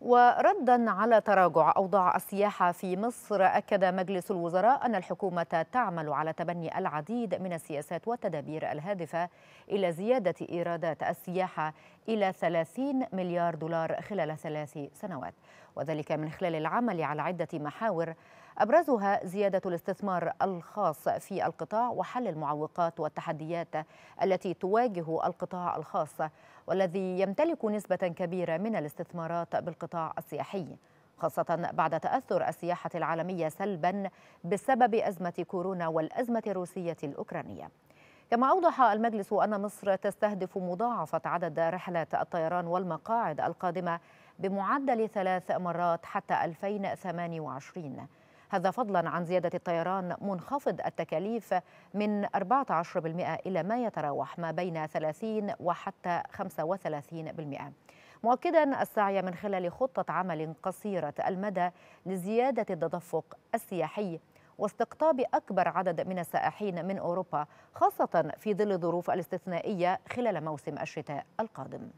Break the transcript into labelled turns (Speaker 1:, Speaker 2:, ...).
Speaker 1: وردا على تراجع اوضاع السياحه في مصر اكد مجلس الوزراء ان الحكومه تعمل على تبني العديد من السياسات والتدابير الهادفه الى زياده ايرادات السياحه الى 30 مليار دولار خلال ثلاث سنوات وذلك من خلال العمل على عده محاور أبرزها زيادة الاستثمار الخاص في القطاع وحل المعوقات والتحديات التي تواجه القطاع الخاص والذي يمتلك نسبة كبيرة من الاستثمارات بالقطاع السياحي خاصة بعد تأثر السياحة العالمية سلبا بسبب أزمة كورونا والأزمة الروسية الأوكرانية كما أوضح المجلس أن مصر تستهدف مضاعفة عدد رحلات الطيران والمقاعد القادمة بمعدل ثلاث مرات حتى 2028 هذا فضلا عن زيادة الطيران منخفض التكاليف من 14% إلى ما يتراوح ما بين 30 وحتى 35% مؤكدا السعي من خلال خطة عمل قصيرة المدى لزيادة التدفق السياحي واستقطاب أكبر عدد من السائحين من أوروبا خاصة في ظل الظروف الاستثنائية خلال موسم الشتاء القادم